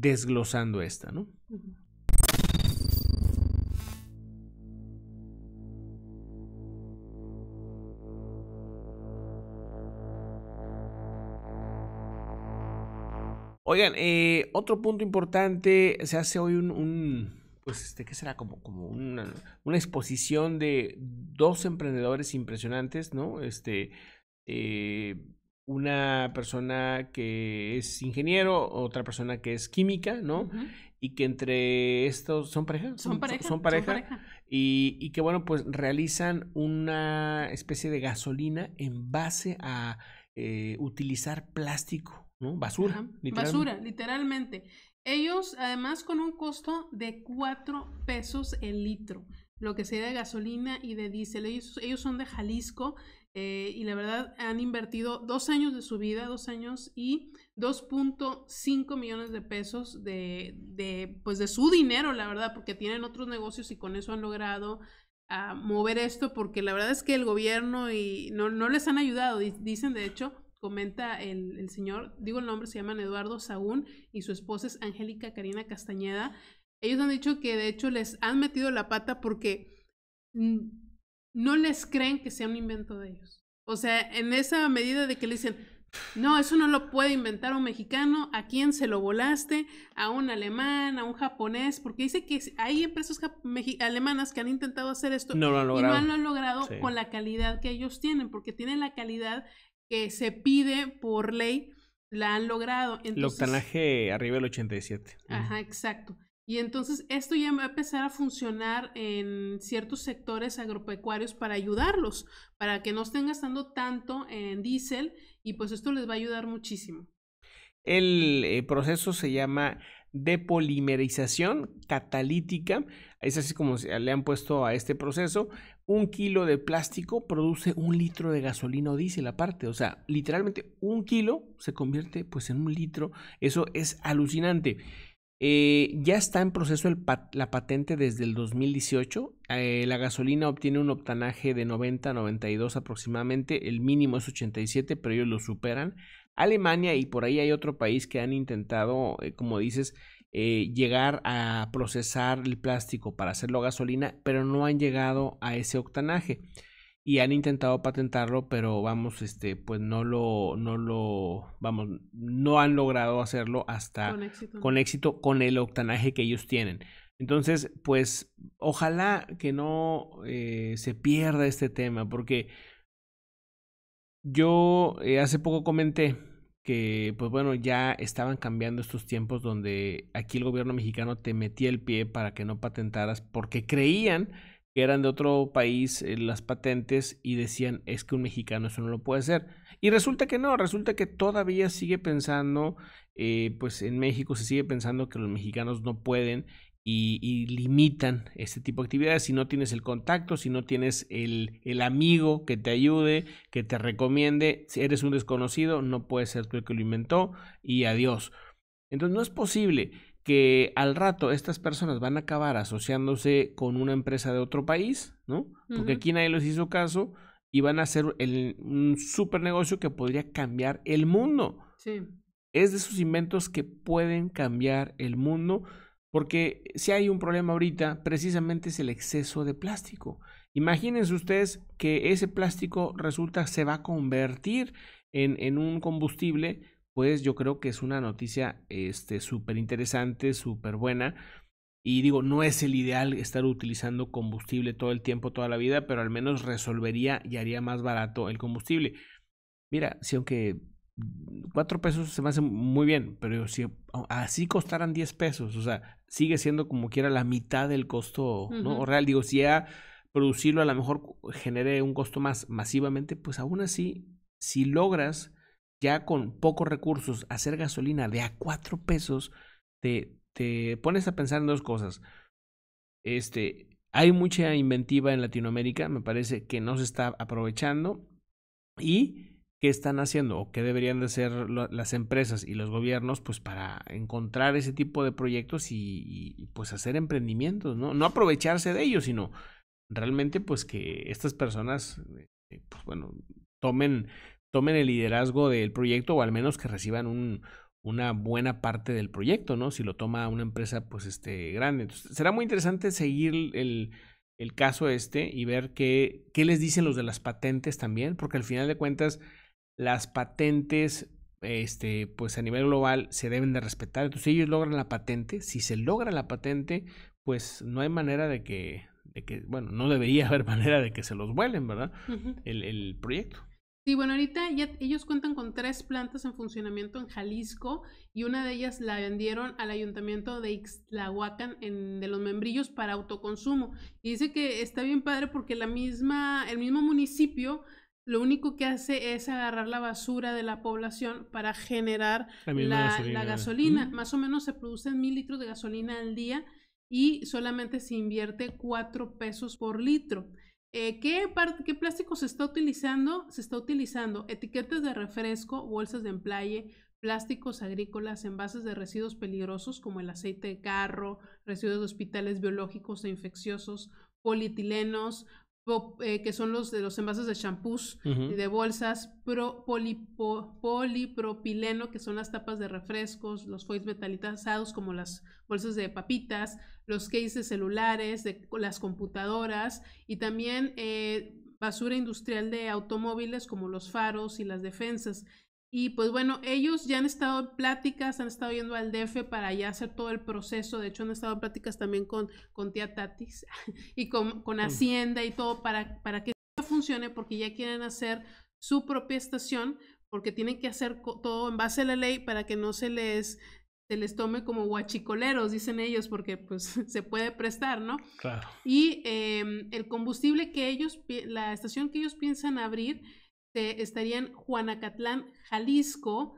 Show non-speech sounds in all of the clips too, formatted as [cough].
desglosando esta, ¿no? Oigan, eh, otro punto importante, se hace hoy un, pues este, ¿qué será? Como, como una, una, exposición de dos emprendedores impresionantes, ¿no? Este, eh, una persona que es ingeniero, otra persona que es química, ¿no? Y que entre estos son pareja. Son pareja. Son, pareja. Y, y, que bueno, pues realizan una especie de gasolina en base a eh, utilizar plástico, ¿no? Basura. Literalmente. Basura, literalmente. Ellos además con un costo de 4 pesos el litro, lo que sea de gasolina y de diésel. ellos son de Jalisco, eh, y la verdad han invertido dos años de su vida, dos años y 2.5 millones de pesos de, de, pues de su dinero, la verdad, porque tienen otros negocios y con eso han logrado ah, mover esto, porque la verdad es que el gobierno y no, no les han ayudado, dicen de hecho, comenta el, el señor, digo el nombre, se llaman Eduardo Saúl y su esposa es Angélica Karina Castañeda. Ellos han dicho que de hecho les han metido la pata porque mm, no les creen que sea un invento de ellos. O sea, en esa medida de que le dicen, no, eso no lo puede inventar un mexicano, ¿a quién se lo volaste? A un alemán, a un japonés, porque dice que hay empresas alemanas que han intentado hacer esto no lo han logrado. y no lo han logrado con la calidad que ellos tienen, porque tienen la calidad que se pide por ley, la han logrado. Entonces, el arriba del 87. Ajá, exacto. Y entonces esto ya va a empezar a funcionar en ciertos sectores agropecuarios para ayudarlos, para que no estén gastando tanto en diésel y pues esto les va a ayudar muchísimo. El eh, proceso se llama depolimerización catalítica. Es así como le han puesto a este proceso. Un kilo de plástico produce un litro de gasolina o diésel aparte. O sea, literalmente un kilo se convierte pues en un litro. Eso es alucinante. Eh, ya está en proceso la patente desde el 2018. Eh, la gasolina obtiene un octanaje de 90 92 aproximadamente. El mínimo es 87, pero ellos lo superan. Alemania y por ahí hay otro país que han intentado, eh, como dices, llegar a procesar el plástico para hacerlo gasolina, pero no han llegado a ese octanaje y han intentado patentarlo, pero vamos, este, pues no lo, no lo, vamos, no han logrado hacerlo hasta con éxito, con, el octanaje que ellos tienen. Entonces, pues ojalá que no eh, se pierda este tema, porque yo eh, hace poco comenté que, pues bueno, ya estaban cambiando estos tiempos donde aquí el gobierno mexicano te metía el pie para que no patentaras, porque creían que eran de otro país eh, las patentes y decían es que un mexicano eso no lo puede hacer. Y resulta que no, resulta que todavía sigue pensando, eh, pues en México se sigue pensando que los mexicanos no pueden y, limitan este tipo de actividades. Si no tienes el contacto, si no tienes el, el amigo que te ayude, que te recomiende, si eres un desconocido, no puede ser tú el que lo inventó y adiós. Entonces no es posible que al rato estas personas van a acabar asociándose con una empresa de otro país, ¿no? Porque aquí nadie les hizo caso y van a hacer un super negocio que podría cambiar el mundo. Sí. Es de esos inventos que pueden cambiar el mundo, porque si hay un problema ahorita, precisamente es el exceso de plástico. Imagínense ustedes que ese plástico resulta se va a convertir en un combustible pues yo creo que es una noticia este súper interesante, súper buena. Y digo, no es el ideal estar utilizando combustible todo el tiempo, toda la vida, pero al menos resolvería y haría más barato el combustible. Mira, si aunque cuatro pesos se me hace muy bien, pero si así costaran diez pesos, o sea, sigue siendo como quiera la mitad del costo ¿no? real. Digo, si ya producirlo a lo mejor genere un costo más masivamente, pues aún así, si logras ya con pocos recursos, hacer gasolina de a cuatro pesos, te, te pones a pensar en dos cosas. Este, hay mucha inventiva en Latinoamérica, me parece que no se está aprovechando y qué están haciendo o qué deberían de hacer las empresas y los gobiernos pues para encontrar ese tipo de proyectos y, pues hacer emprendimientos, ¿no? No aprovecharse de ellos, sino realmente pues que estas personas, eh, eh, pues, bueno, tomen tomen el liderazgo del proyecto o al menos que reciban una buena parte del proyecto, ¿no? Si lo toma una empresa, pues, este, grande. Entonces, será muy interesante seguir el, caso este y ver qué, qué les dicen los de las patentes también, porque al final de cuentas, las patentes, este, pues, a nivel global se deben de respetar. Entonces, ellos logran la patente, si se logra la patente, pues, no hay manera de que, de que bueno, no debería [laughs] haber manera de que se los vuelen, ¿verdad? el, el proyecto. Sí, bueno, ahorita ya, ellos cuentan con tres plantas en funcionamiento en Jalisco y una de ellas la vendieron al ayuntamiento de Ixtlahuacan de los Membrillos para autoconsumo. Y dice que está bien padre porque la misma, el mismo municipio lo único que hace es agarrar la basura de la población para generar la, gasolina. Más o menos se producen mil litros de gasolina al día y solamente se invierte cuatro pesos por litro. Eh, ¿qué, ¿qué, plástico se está utilizando? Se está utilizando etiquetas de refresco, bolsas de emplaye, plásticos agrícolas, envases de residuos peligrosos como el aceite de carro, residuos de hospitales biológicos e infecciosos, polietilenos, eh, que son los de los envases de champús, y de bolsas, polipropileno, que son las tapas de refrescos, los foils metalizados como las bolsas de papitas, los cases celulares, de las computadoras y también eh, basura industrial de automóviles como los faros y las defensas. Y pues bueno, ellos ya han estado en pláticas, han estado yendo al DF para ya hacer todo el proceso. De hecho, han estado en pláticas también con, con tía Tatis [laughs] y con, Hacienda y todo para, para que funcione, porque ya quieren hacer su propia estación, porque tienen que hacer todo en base a la ley para que no se les, se les tome como guachicoleros, dicen ellos, porque pues [laughs] se puede prestar, ¿no? Claro. Y em, el combustible que ellos, la estación que ellos piensan abrir, se estaría en Juanacatlán, Jalisco,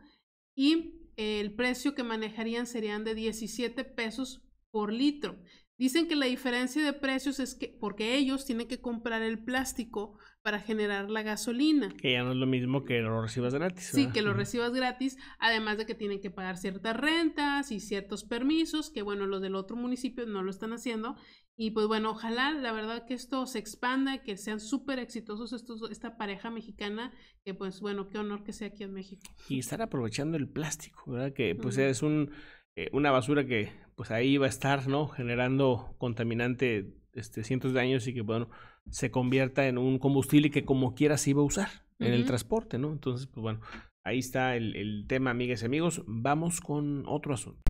y el precio que manejarían serían de 17 pesos por litro. Dicen que la diferencia de precios es que porque ellos tienen que comprar el plástico para generar la gasolina. Que ya no es lo mismo que lo recibas gratis. Sí, que lo recibas gratis, además de que tienen que pagar ciertas rentas y ciertos permisos, que bueno, los del otro municipio no lo están haciendo. Y pues bueno, ojalá la verdad que esto se expanda, que sean súper exitosos estos, esta pareja mexicana, que pues bueno, qué honor que sea aquí en México. Y estar aprovechando el plástico, ¿verdad? Que pues es eh, una basura que pues ahí va a estar, ¿no? Generando contaminante este, cientos de años y que, bueno, se convierta en un combustible que como quiera se iba a usar en el transporte, ¿no? Entonces, pues bueno, ahí está el tema, amigas y amigos. Vamos con otro asunto.